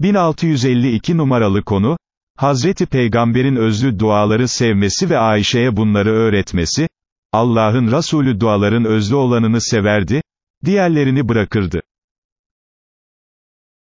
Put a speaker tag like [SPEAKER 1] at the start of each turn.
[SPEAKER 1] 1652 numaralı konu, Hazreti Peygamber'in özlü duaları sevmesi ve Ayşe'ye bunları öğretmesi, Allah'ın Resulü duaların özlü olanını severdi, diğerlerini bırakırdı.